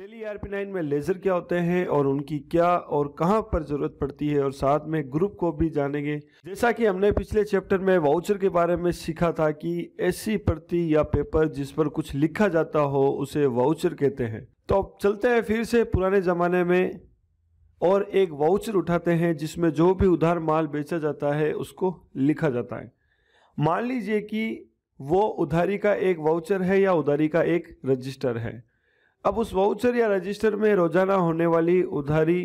daily R P nine में ledger क्या होते हैं और उनकी क्या और कहाँ पर ज़रूरत पड़ती है और साथ में ग्रुप को भी जानेंगे जैसा कि हमने पिछले चैप्टर में वाउचर के बारे में सीखा था कि ऐसी प्रति या पेपर जिस पर कुछ लिखा जाता हो उसे वाउचर कहते हैं तो अब चलते हैं फिर से पुराने ज़माने में और एक वाउचर उठाते हैं जिसमें जो भी उधार माल बेचा जाता है उसको लिखा जाता है मान लीजिए कि वो उधारी का एक वाउचर है या उधारी का एक रजिस्टर है अब उस वाउचर या रजिस्टर में रोजाना होने वाली उधारी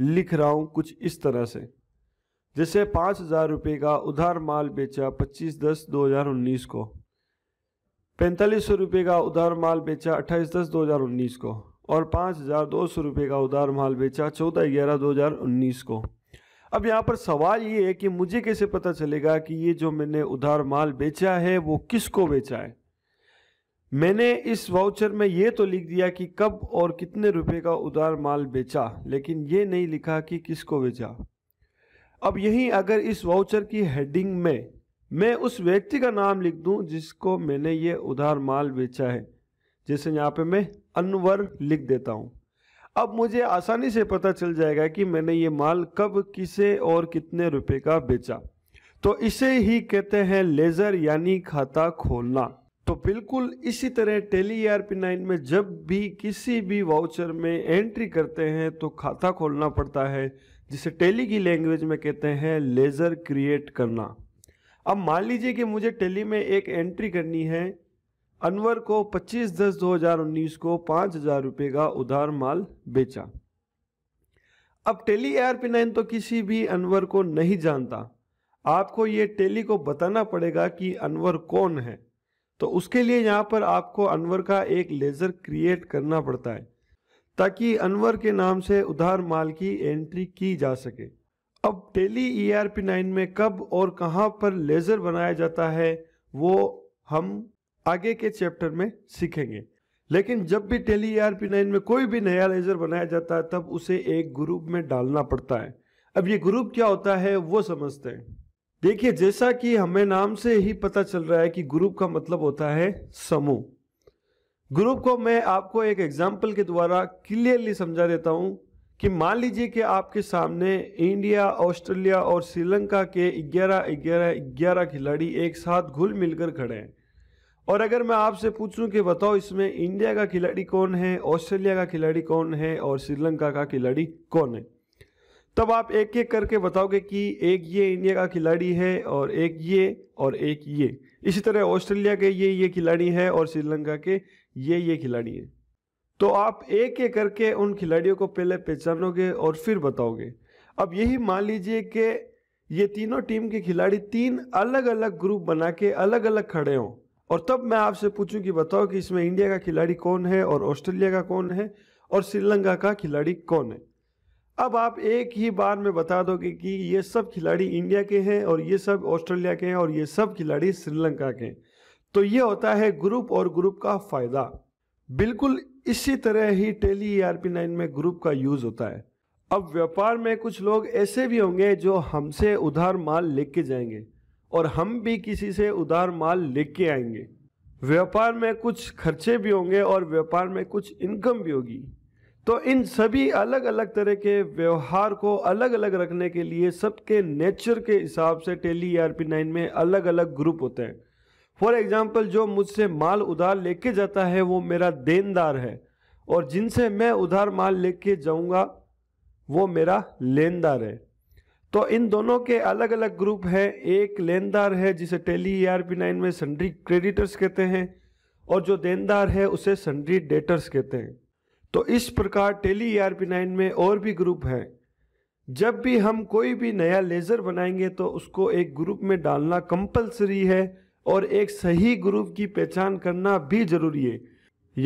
लिख रहा हूँ कुछ इस तरह से जैसे पाँच हजार रुपये का उधार माल बेचा पच्चीस दस दो हजार उन्नीस को पैंतालीस सौ रुपये का उधार माल बेचा अट्ठाईस दस दो हजार उन्नीस को और पाँच हजार दो सौ रुपये का उधार माल बेचा चौदह ग्यारह दो हजार उन्नीस को अब यहाँ पर सवाल ये है कि मुझे कैसे पता चलेगा कि ये जो मैंने उधार माल बेचा है वो किसको बेचा है मैंने इस वाउचर में ये तो लिख दिया कि कब और कितने रुपए का उधार माल बेचा लेकिन ये नहीं लिखा कि किसको बेचा अब यहीं अगर इस वाउचर की हेडिंग में मैं उस व्यक्ति का नाम लिख दूं जिसको मैंने ये उधार माल बेचा है जैसे यहाँ पे मैं अनवर लिख देता हूँ अब मुझे आसानी से पता चल जाएगा कि मैंने ये माल कब किसे और कितने रुपए का बेचा तो इसे ही कहते हैं लेज़र यानी खाता खोलना तो बिल्कुल इसी तरह टेली आर पी नाइन में जब भी किसी भी वाउचर में एंट्री करते हैं तो खाता खोलना पड़ता है जिसे टेली की लैंग्वेज में कहते हैं लेज़र क्रिएट करना अब मान लीजिए कि मुझे टेली में एक एंट्री करनी है अनवर को 25 दस 2019 को पाँच हज़ार रुपये का उधार माल बेचा अब Tally E R P nine तो किसी भी अनवर को नहीं जानता आपको ये टेली को बताना पड़ेगा कि अनवर कौन है तो उसके लिए यहाँ पर आपको अनवर का एक लेज़र क्रिएट करना पड़ता है ताकि अनवर के नाम से उधार माल की एंट्री की जा सके अब Tally E R P nine में कब और कहाँ पर लेज़र बनाया जाता है वो हम आगे के चैप्टर में सीखेंगे लेकिन जब भी Tally E R P nine में कोई भी नया लेज़र बनाया जाता है तब उसे एक ग्रुप में डालना पड़ता है अब ये ग्रुप क्या होता है वो समझते हैं देखिए जैसा कि हमें नाम से ही पता चल रहा है कि ग्रुप का मतलब होता है समूह ग्रुप को मैं आपको एक एग्जाम्पल के द्वारा क्लियरली समझा देता हूं कि मान लीजिए कि आपके सामने इंडिया ऑस्ट्रेलिया और श्रीलंका के 11 11 11 खिलाड़ी एक साथ घुल मिलकर खड़े हैं और अगर मैं आपसे पूछूं कि बताओ इसमें इंडिया का खिलाड़ी कौन है ऑस्ट्रेलिया का खिलाड़ी कौन है और श्रीलंका का खिलाड़ी कौन है तब आप एक एक करके बताओगे कि एक ये इंडिया का खिलाड़ी है और एक ये और एक ये इसी तरह ऑस्ट्रेलिया के ये ये खिलाड़ी है और श्रीलंका के ये ये खिलाड़ी है तो आप एक एक करके उन खिलाड़ियों को पहले पहचानोगे और फिर बताओगे अब यही मान लीजिए कि ये तीनों टीम के खिलाड़ी तीन अलग अलग ग्रुप बना के अलग अलग खड़े हों और तब मैं आपसे पूछूं कि बताओ कि इसमें इंडिया का खिलाड़ी कौन है और ऑस्ट्रेलिया का कौन है और श्रीलंका का खिलाड़ी कौन है अब आप एक ही बार में बता दोगे कि ये सब खिलाड़ी इंडिया के हैं और ये सब ऑस्ट्रेलिया के हैं और ये सब खिलाड़ी श्रीलंका के हैं तो ये होता है ग्रुप और ग्रुप का फ़ायदा बिल्कुल इसी तरह ही Tally E R P nine में ग्रुप का यूज़ होता है अब व्यापार में कुछ लोग ऐसे भी होंगे जो हमसे उधार माल लेके जाएंगे और हम भी किसी से उधार माल लेके आएंगे व्यापार में कुछ खर्चे भी होंगे और व्यापार में कुछ इनकम भी होगी तो इन सभी अलग अलग तरह के व्यवहार को अलग अलग रखने के लिए सबके नेचर के हिसाब से Tally R e P nine में अलग अलग ग्रुप होते हैं फॉर एग्ज़ाम्पल जो मुझसे माल उधार लेके जाता है वो मेरा देनदार है और जिनसे मैं उधार माल लेके जाऊंगा वो मेरा लेनदार है तो इन दोनों के अलग अलग ग्रुप हैं एक लेनदार है जिसे Tally R e P nine में सन्ड्री क्रेडिटर्स कहते हैं और जो देनदार है उसे सन्ड्री डेटर्स कहते हैं तो इस प्रकार Tally E R P nine में और भी ग्रुप हैं जब भी हम कोई भी नया लेज़र बनाएंगे तो उसको एक ग्रुप में डालना कंपलसरी है और एक सही ग्रुप की पहचान करना भी ज़रूरी है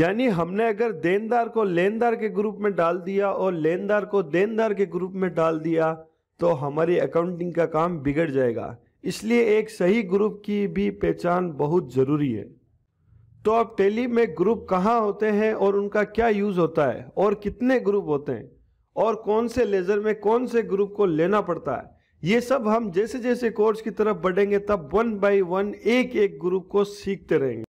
यानी हमने अगर देनदार को लेनदार के ग्रुप में डाल दिया और लेनदार को देनदार के ग्रुप में डाल दिया तो हमारी अकाउंटिंग का काम बिगड़ जाएगा इसलिए एक सही ग्रुप की भी पहचान बहुत ज़रूरी है तो आप टेली में ग्रुप कहाँ होते हैं और उनका क्या यूज़ होता है और कितने ग्रुप होते हैं और कौन से लेज़र में कौन से ग्रुप को लेना पड़ता है ये सब हम जैसे जैसे कोर्स की तरफ बढ़ेंगे तब वन बाई वन एक एक ग्रुप को सीखते रहेंगे